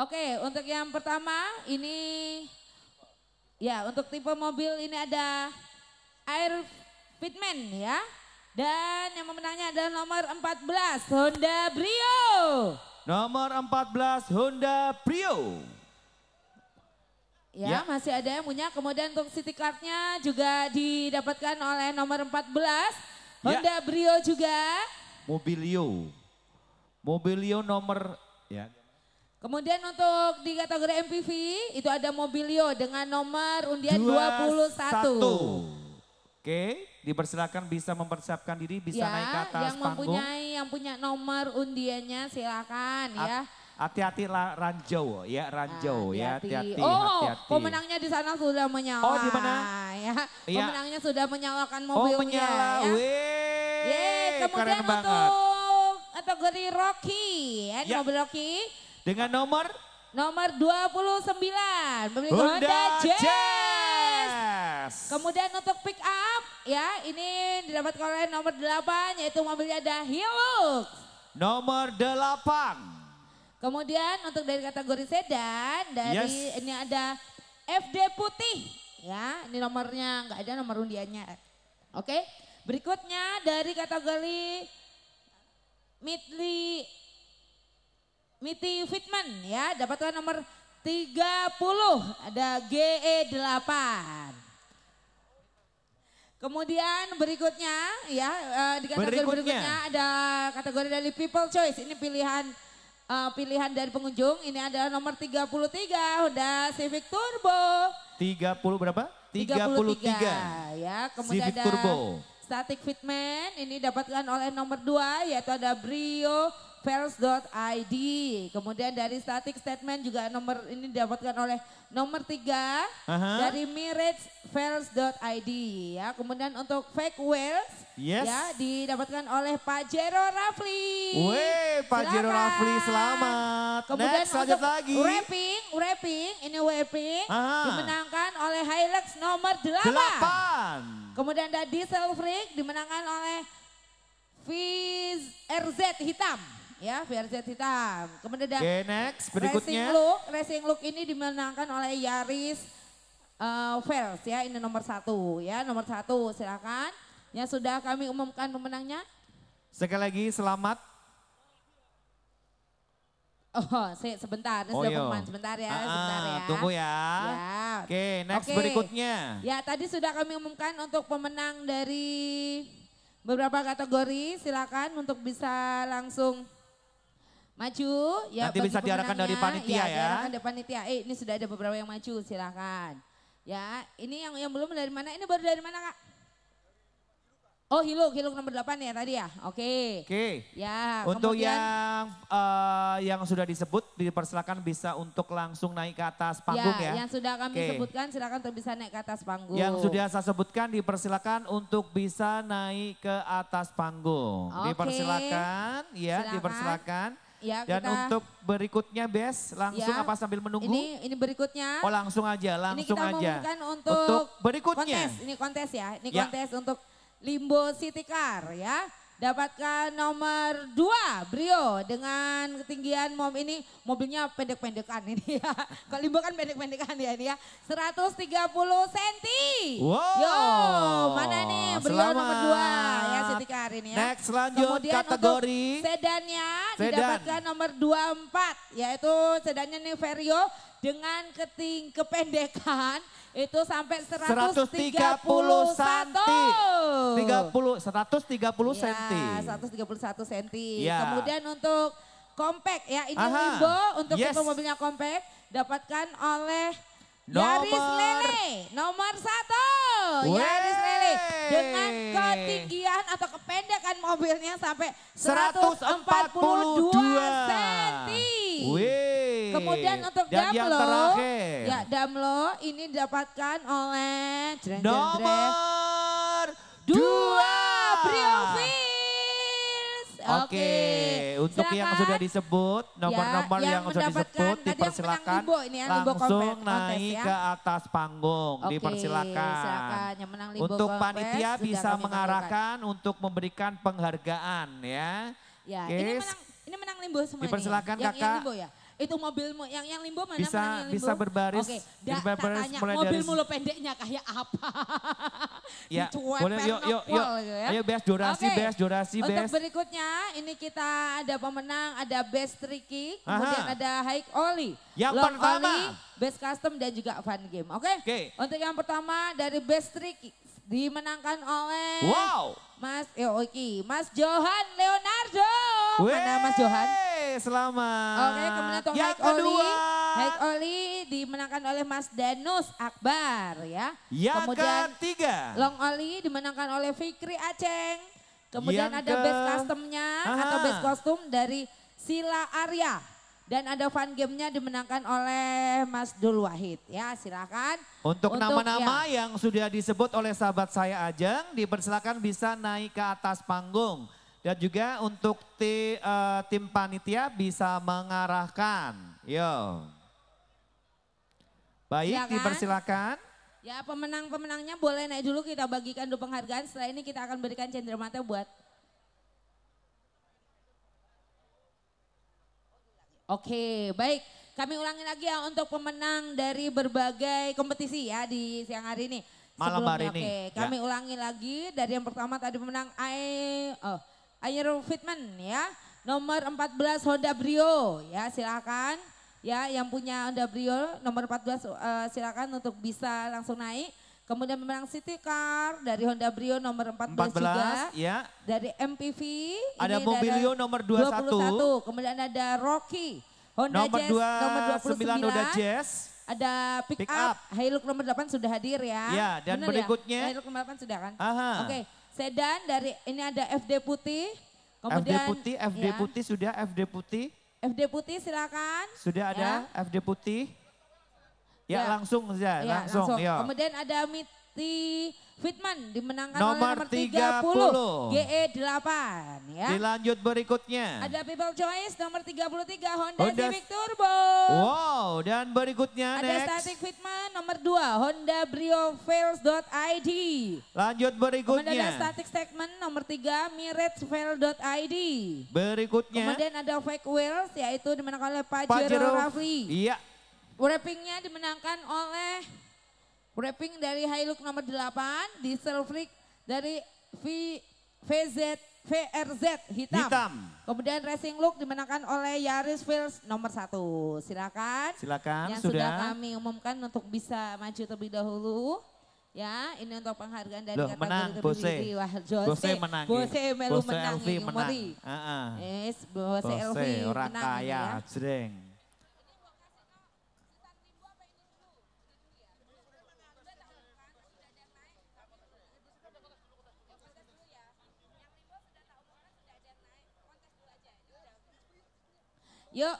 Oke, untuk yang pertama ini ya untuk tipe mobil ini ada Air Fitman ya. Dan yang memenangnya adalah nomor 14 Honda Brio. Nomor 14 Honda Brio. Ya, ya, masih ada yang punya. Kemudian untuk city cardnya juga didapatkan oleh nomor 14. Ya. Honda ya. Brio juga. Mobilio. Mobilio nomor ya Kemudian untuk di kategori MPV itu ada Mobilio dengan nomor undian 21. satu. Oke, dipersilakan bisa mempersiapkan diri, bisa ya, naik ke atas yang panggung. mempunyai yang punya nomor undiannya silakan ya. Hati-hati ranjau ya, ranjau ya, hati-hati. Oh, hati -hati. pemenangnya di sana sudah menyala. Oh, di mana? Ya, ya. Pemenangnya sudah menyalakan oh, mobilnya. Oh, menyala. Ya. Wih, Yeay, kemudian keren banget. untuk kategori Rocky, ya, ya. mobil Rocky dengan nomor? Nomor 29, pemilik Honda, Honda Jazz. Jazz. Kemudian untuk pick up, ya ini didapat oleh nomor 8, yaitu mobilnya ada Hilux. Nomor 8. Kemudian untuk dari kategori sedan, dari yes. ini ada FD putih. Ya, ini nomornya, nggak ada nomor undiannya. Oke, berikutnya dari kategori Midli Miti Fitman ya dapatlah nomor 30 ada GE8. Kemudian berikutnya ya uh, di kategori berikutnya. berikutnya ada kategori dari people choice. Ini pilihan uh, pilihan dari pengunjung. Ini adalah nomor 33 Honda Civic Turbo. 30 berapa? 33. 33 ya, kemudian Civic ada Turbo. Static Fitman ini dapatkan oleh nomor 2 yaitu ada Brio id, Kemudian dari static statement juga nomor ini didapatkan oleh nomor tiga Aha. dari id, ya. Kemudian untuk fake whales yes. ya didapatkan oleh Pajero Rafli. Weh, Pajero Jero Rafli selamat. Kemudian Next, untuk lagi. wrapping, wrapping, ini wrapping Aha. dimenangkan oleh Hilux nomor delapan. delapan. Kemudian ada Diesel Freak dimenangkan oleh Fiz RZ hitam ya VRZ hitam. Kemudian ada okay, next, berikutnya. racing look, racing look ini dimenangkan oleh Yaris uh, eh, Vels ya ini nomor satu ya nomor satu silakan yang sudah kami umumkan pemenangnya. Sekali lagi selamat. Oh se sebentar, oh, sudah iya. pemenang. sebentar ya, ah, ah, sebentar ya. Tunggu ya. ya. Oke okay, next okay. berikutnya. Ya tadi sudah kami umumkan untuk pemenang dari beberapa kategori silakan untuk bisa langsung Maju. Ya, Nanti bisa diarahkan dari panitia ya. ya. Diarahkan dari panitia. Eh ini sudah ada beberapa yang maju silakan. Ya ini yang yang belum dari mana? Ini baru dari mana kak? Oh Hiluk, Hiluk nomor 8 ya tadi ya, oke. Okay. Oke. Okay. Ya. Untuk kemudian, yang uh, yang sudah disebut dipersilakan bisa untuk langsung naik ke atas ya, panggung ya. ya. Yang sudah kami okay. sebutkan silakan untuk bisa naik ke atas panggung. Yang sudah saya sebutkan dipersilakan untuk bisa naik ke atas panggung. Okay. Dipersilakan, ya silakan. dipersilakan. Ya, Dan untuk berikutnya Bes, langsung ya, apa sambil menunggu? Ini ini berikutnya. Oh langsung aja, langsung ini kita aja. Untuk, untuk berikutnya. Kontes, ini kontes ya, ini ya. kontes untuk Limbo City Car ya. Dapatkan nomor dua Brio dengan ketinggian mom ini mobilnya pendek-pendekan ini ya. Kalau Limbo kan pendek-pendekan ya ini ya. 130 cm. Wow. Yo, mana nih Brio Selamat. nomor dua ini ya. Next lanjut Kemudian kategori. Untuk sedannya sedan. didapatkan nomor 24 yaitu sedannya Neverio dengan keting kependekan itu sampai 130 cm. 30 130 cm. Ya, 131 cm. Ya. Kemudian untuk compact ya ini Aha. Limbo untuk yes. tipe mobilnya compact dapatkan oleh Yaris Lele nomor satu. Wey. Yaris Lele dengan ketinggian atau kependekan mobilnya sampai 142 cm. Kemudian untuk Dan Damlo, ya Damlo ini didapatkan oleh nomor dua Brio Oke, okay. untuk Silakan. yang sudah disebut, nomor-nomor ya, yang, yang sudah disebut dipersilakan ya, langsung naik ya. ke atas panggung, okay. dipersilakan. untuk panitia bisa mengarahkan untuk memberikan penghargaan ya. Ya, ini menang ini menang Limbo semua Dipersilakan nih. Kakak. Yang, yang Limbo ya. Itu mobilmu yang yang limbo mana bisa, mana yang limbo? Bisa berbaris. Oke, da, berbaris tanya, mulai mobilmu dari... lo pendeknya kayak apa? ya, boleh yuk yuk yuk. Gitu ya. Ayo best durasi, okay. best durasi, best. Untuk berikutnya ini kita ada pemenang, ada best tricky, kemudian Aha. ada Haik Oli. Yang Long pertama. Oli, best custom dan juga fun game. Oke? Okay? Okay. Untuk yang pertama dari best tricky, dimenangkan oleh Wow. Mas Yoki, eh, Mas Johan Leonardo. Wey, Mana Mas Johan? Selamat. Oke, kemudian untuk Haik Oli. Haik Oli dimenangkan oleh Mas Danus Akbar ya. Yang kemudian ketiga. Long Oli dimenangkan oleh Fikri Aceng. Kemudian Yang ada ke... best customnya atau best kostum dari Sila Arya dan ada fun gamenya dimenangkan oleh Mas Dul Wahid. Ya silakan. Untuk nama-nama ya. yang sudah disebut oleh sahabat saya Ajeng dipersilakan bisa naik ke atas panggung. Dan juga untuk ti, uh, tim panitia bisa mengarahkan. Yo. Baik silakan. dipersilakan. Ya pemenang-pemenangnya boleh naik dulu kita bagikan dulu penghargaan. Setelah ini kita akan berikan cendermata buat Oke, baik. Kami ulangi lagi ya untuk pemenang dari berbagai kompetisi ya di siang hari ini. Malam hari ini. Oke, ya. kami ya. ulangi lagi dari yang pertama tadi pemenang I, oh, Ayer Fitman ya. Nomor 14 Honda Brio ya silakan. Ya yang punya Honda Brio nomor 14 uh, eh, silakan untuk bisa langsung naik. Kemudian pemenang City Car dari Honda Brio nomor 14, 14 juga. Ya. Dari MPV. Ada ini Mobilio dari nomor 21. 21. Kemudian ada Rocky. Honda nomor Jazz 2, nomor 29. Honda Jazz. Ada pick, pick up. up. Hilux nomor 8 sudah hadir ya. Iya, ya dan Bener berikutnya. Ya? Hilux nomor 8 sudah kan. Aha. Oke. Okay. Sedan dari ini ada FD putih. Kemudian, FD putih, FD ya. putih sudah, FD putih. FD putih silakan. Sudah ada ya. FD putih. Ya, ya. langsung saja, ya, langsung. langsung. Ya. Kemudian ada Miti Fitman dimenangkan nomor oleh nomor 30, 30. GE 8 ya. Dilanjut berikutnya. Ada People Choice nomor 33 Honda, Honda Civic Turbo. Wow, dan berikutnya ada next. Ada Static Fitman nomor 2 Honda Brio Fails.id. Lanjut berikutnya. Kemudian ada Static Segment nomor 3 Mirage Fail.id. Berikutnya. Kemudian ada Fake Wheels yaitu dimenangkan oleh Pajero, Pajero. Rafli. Iya, Wrappingnya dimenangkan oleh wrapping dari Hilux nomor 8 di Flick dari v, VZ VRZ hitam. hitam. Kemudian racing look dimenangkan oleh Yaris Vels nomor satu. Silakan. Silakan. Yang sudah. sudah kami umumkan untuk bisa maju terlebih dahulu. Ya, ini untuk penghargaan dari Loh, menang, Bose. Wah, Jose. Bose menang. Iya. Bose melu Bose menang. Bose Elvi menang. Uh -uh. Yes, Bose, Bose Elvi menang. Orang kaya, ya. jreng. Yuk,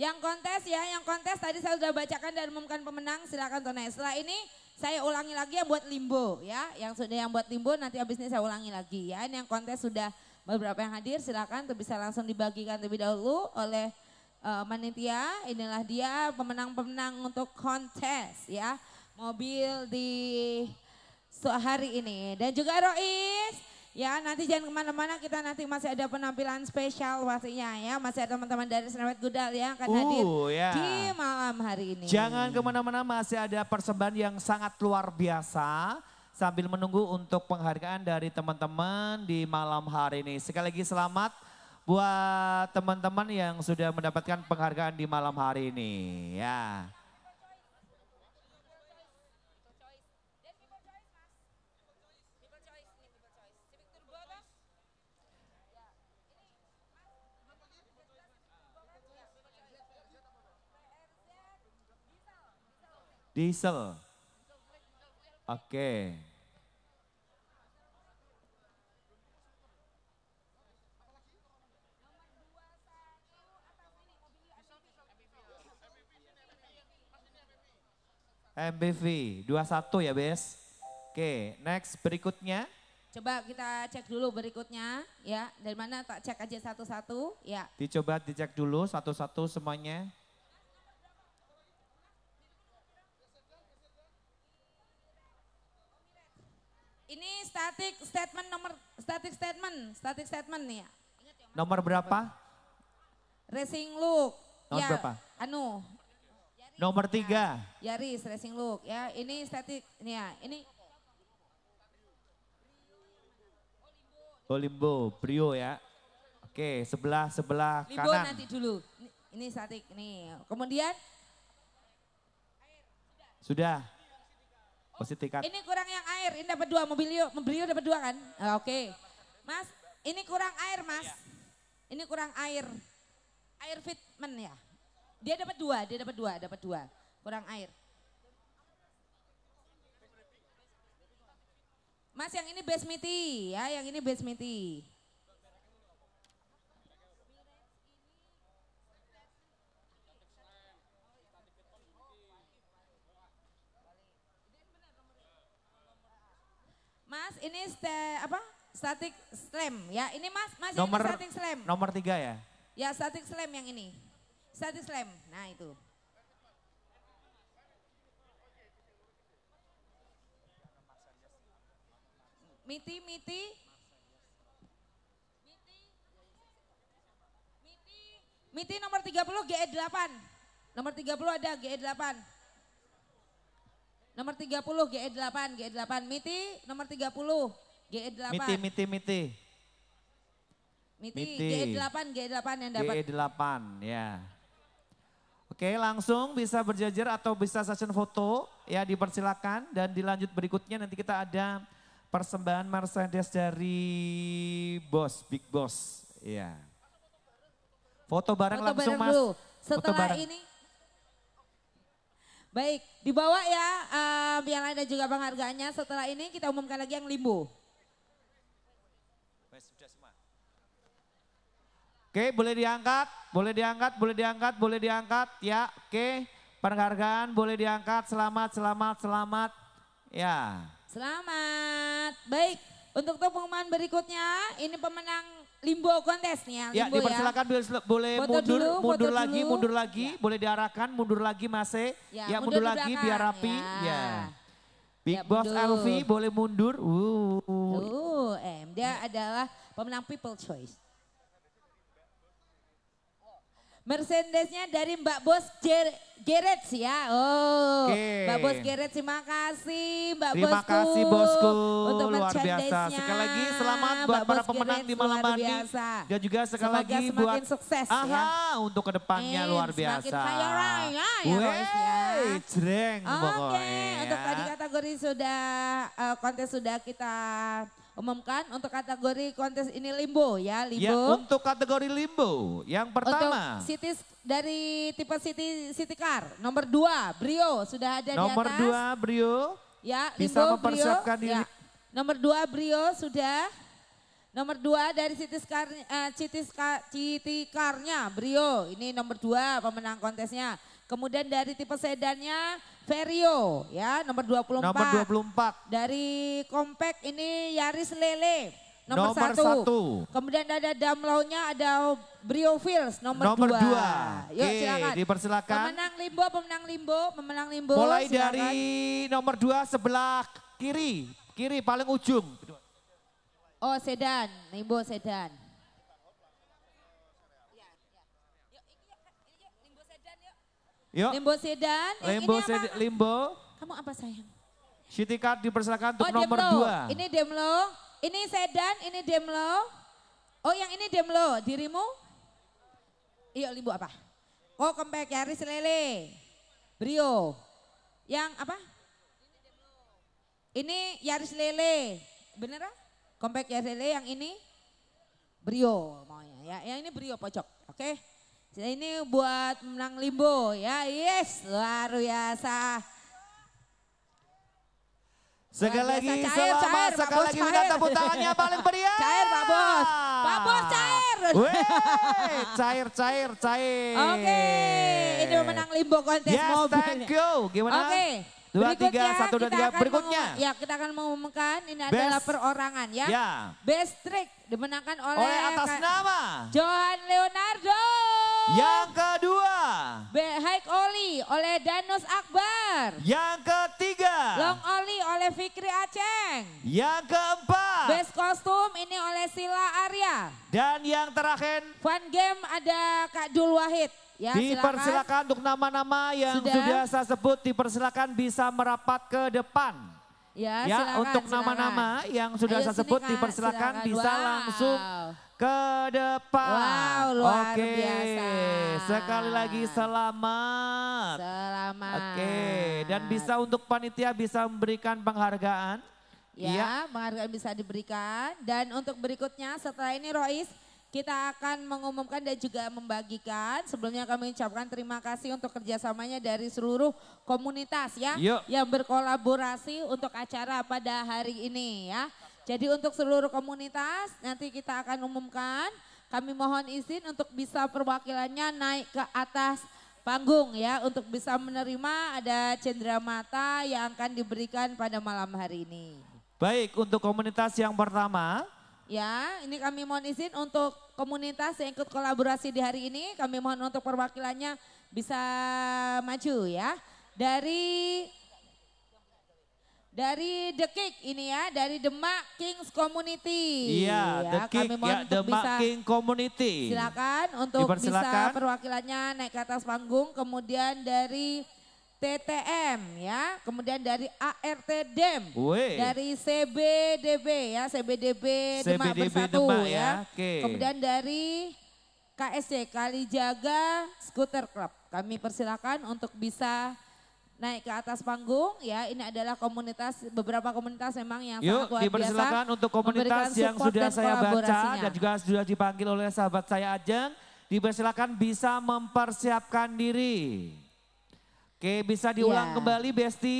yang kontes ya, yang kontes tadi saya sudah bacakan dan umumkan pemenang, silakan tunai. Setelah ini saya ulangi lagi yang buat limbo ya, yang sudah yang buat limbo nanti habis ini saya ulangi lagi ya. Ini yang kontes sudah beberapa yang hadir, silakan tuh bisa langsung dibagikan terlebih dahulu oleh uh, eh, manitia. Inilah dia pemenang-pemenang untuk kontes ya, mobil di so, hari ini dan juga Rois Ya nanti jangan kemana-mana kita nanti masih ada penampilan spesial pastinya ya. Masih ada teman-teman dari Senawet Gudal yang akan uh, hadir ya. di malam hari ini. Jangan kemana-mana masih ada persembahan yang sangat luar biasa. Sambil menunggu untuk penghargaan dari teman-teman di malam hari ini. Sekali lagi selamat buat teman-teman yang sudah mendapatkan penghargaan di malam hari ini. Ya. Diesel. Oke. Okay. MBV 21 ya, Bes. Oke, okay, next berikutnya. Coba kita cek dulu berikutnya ya. Dari mana tak cek aja satu-satu ya. Dicoba dicek dulu satu-satu semuanya. statement, static statement nih ya. Nomor berapa? Racing look. Nomor ya, berapa? Anu. Yaris, Nomor tiga. Ya. Yaris racing look ya. Ini static nih ya. Ini. Olimbo, Brio ya. Oke, sebelah sebelah Limbo kanan. nanti dulu. Ini static nih. Kemudian sudah. Positif. Ini kurang yang air. Ini dapat dua mobilio, mobilio dapat dua kan? Oke. Okay. Mas, ini kurang air mas. Iya. Ini kurang air. Air fitment ya. Dia dapat dua, dia dapat dua, dapat dua. Kurang air. Mas yang ini basmiti ya, yang ini basmiti. Mas, ini ste apa? Static slam ya. Ini Mas masih nomor, ini static slam. Nomor tiga ya? Ya static slam yang ini. Static slam. Nah itu. Miti, Miti. Miti. Miti. E e e Miti nomor 30 GE8. Nomor 30 ada GE8. Nomor 30 GE8, GE8. Miti nomor 30. GE8. Miti, miti, miti. Miti, GE8, GE8 yang dapat. GE8, ya. Oke, langsung bisa berjajar atau bisa session foto. Ya, dipersilakan. Dan dilanjut berikutnya nanti kita ada persembahan Mercedes dari Bos, Big Boss. Ya. Foto bareng foto langsung bareng mas. Dulu. Setelah foto bareng. ini, Baik, dibawa ya uh, yang ada juga penghargaannya. Setelah ini kita umumkan lagi yang limbo. Oke, boleh diangkat, boleh diangkat, boleh diangkat, boleh diangkat. Ya, oke. Penghargaan boleh diangkat. Selamat, selamat, selamat. Ya. Selamat. Baik, untuk pengumuman berikutnya, ini pemenang limbo kontes nih ya. Limbo ya, dipersilakan boleh mundur, dulu, mundur foto lagi, mundur lagi, ya. boleh diarahkan, mundur lagi masih. E. Ya, ya mundur, mundur lagi biar rapi. Ya. ya. ya Big ya, Boss Elvi boleh mundur. Uh. Uh, eh, dia adalah pemenang People Choice. Mercedesnya dari Mbak Bos Jer sih ya. Oh, okay. Mbak Bos Geret terima kasih Mbak terima Bosku. Terima kasih Bosku. Untuk luar biasa. Sekali lagi selamat Mbak buat Bos para pemenang Geret, di malam ini. Dan juga sekali Semoga lagi buat sukses Aha, ya. untuk kedepannya eh, luar biasa. Semakin kaya ah, ya, ya Wey, ya. Jreng Oke, okay. untuk tadi kategori sudah uh, kontes sudah kita umumkan untuk kategori kontes ini limbo ya, ya limbo. Ya, untuk kategori limbo yang pertama. Untuk city dari tipe city city car nomor dua Brio sudah ada nomor di atas. Nomor 2 Brio. Ya, limbo bisa mempersiapkan Brio. Ya. diri. Ya. Nomor dua Brio sudah. Nomor dua dari city car uh, city, car, city car Brio. Ini nomor dua pemenang kontesnya. Kemudian dari tipe sedannya Ferio ya nomor 24. Nomor 24. Dari Compact ini Yaris Lele nomor, nomor satu. satu. Kemudian ada Damlownya ada Brio Fields nomor, nomor dua. dua. Oke, silakan. Dipersilakan. Pemenang Limbo, pemenang Limbo, pemenang Limbo. Mulai silakan. dari nomor dua sebelah kiri, kiri paling ujung. Oh sedan, Limbo sedan. Yuk. Limbo Sedan. Yang limbo ini apa? Limbo. Kamu apa sayang? Card dipersilakan untuk oh, nomor Demlo. dua. Ini Demlo. Ini Sedan, ini Demlo. Oh yang ini Demlo, dirimu? Iya Limbo apa? Oh kempek, Yaris Lele. Brio. Yang apa? Ini Yaris Lele. Bener ah? Compact Yaris Lele yang ini? Brio maunya ya. Yang ini Brio pojok, oke? Okay? Nah, ini buat menang limbo ya. Yes, luar biasa. Sekali lagi cair, selamat, cair, sekali lagi kita tepuk tangannya paling meriah. Cair Pak Bos, Pak Bos cair. Wey, cair, cair, cair. Oke, okay. ini menang limbo kontes yes, mobil. Yes, thank you. Gimana? Oke. Okay. Dua, tiga, satu, dua, tiga. Berikutnya. ya, kita akan mengumumkan ini Best, adalah perorangan ya. yeah. Best Trick dimenangkan oleh, oleh atas nama. Johan Leonardo. Yang kedua. Be Hike Oli oleh danus Akbar. Yang ketiga. Long Oli oleh Fikri Aceng. Yang keempat. Best Kostum ini oleh Sila Arya. Dan yang terakhir. Fun Game ada Kak Dul Wahid. Ya, dipersilakan untuk nama-nama yang sudah. sudah saya sebut dipersilakan bisa merapat ke depan. Ya, ya silakan, untuk nama-nama yang sudah Ayo, saya sebut kak. dipersilakan silakan. bisa wow. langsung ke depan. Wow, luar Oke. biasa. Sekali lagi selamat. Selamat. Oke, dan bisa untuk panitia bisa memberikan penghargaan. Ya, ya. penghargaan bisa diberikan dan untuk berikutnya setelah ini Rois kita akan mengumumkan dan juga membagikan. Sebelumnya kami ucapkan terima kasih untuk kerjasamanya dari seluruh komunitas ya. Iya. Yang berkolaborasi untuk acara pada hari ini ya. Jadi untuk seluruh komunitas nanti kita akan umumkan. Kami mohon izin untuk bisa perwakilannya naik ke atas panggung ya untuk bisa menerima ada cendera mata yang akan diberikan pada malam hari ini. Baik, untuk komunitas yang pertama, Ya, ini kami mohon izin untuk komunitas yang ikut kolaborasi di hari ini, kami mohon untuk perwakilannya bisa maju ya. Dari dari The Kick ini ya, dari Demak Kings Community. Iya, ya, The Kick, mohon ya, untuk Demak bisa, King Community. Silakan untuk bisa perwakilannya naik ke atas panggung, kemudian dari TTM ya, kemudian dari ART Dem, Wey. dari CBDB ya, CBDB, CBDB Demak Bersatu Demak, ya, ya. Okay. kemudian dari KSC Kalijaga Scooter Club. Kami persilakan untuk bisa naik ke atas panggung ya. Ini adalah komunitas beberapa komunitas memang yang Yuk, sangat luar dipersilakan untuk komunitas yang sudah saya baca dan juga sudah dipanggil oleh sahabat saya Ajeng. Dipersilakan bisa mempersiapkan diri. Oke, bisa iya. diulang yeah. kembali Besti?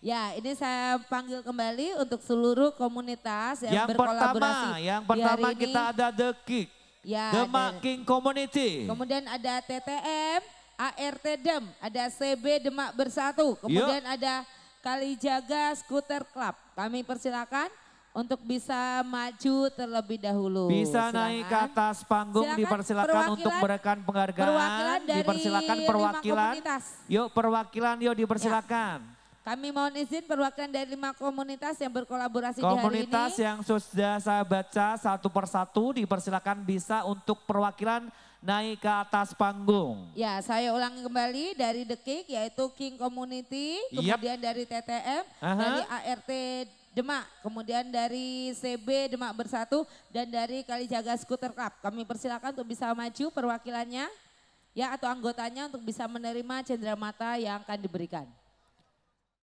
Ya, ini saya panggil kembali untuk seluruh komunitas yang, yang berkolaborasi. Pertama, yang pertama ini. kita ada The Kick, ya, The Making Community. Kemudian ada TTM, ART Dem, ada CB Demak Bersatu, kemudian Yuk. ada Kalijaga Scooter Club. Kami persilakan untuk bisa maju terlebih dahulu. Bisa Silahkan. naik ke atas panggung Silahkan dipersilakan untuk berikan penghargaan. Perwakilan dari dipersilakan perwakilan. Yuk perwakilan yuk dipersilakan. Ya. Kami mohon izin perwakilan dari lima komunitas yang berkolaborasi komunitas di hari ini. Komunitas yang sudah saya baca satu persatu dipersilakan bisa untuk perwakilan naik ke atas panggung. Ya, saya ulangi kembali dari The Dekik yaitu King Community, kemudian yep. dari TTM, uh dari ART Demak. Kemudian dari CB Demak Bersatu dan dari Kalijaga Scooter Club. Kami persilakan untuk bisa maju perwakilannya ya atau anggotanya untuk bisa menerima cendera mata yang akan diberikan.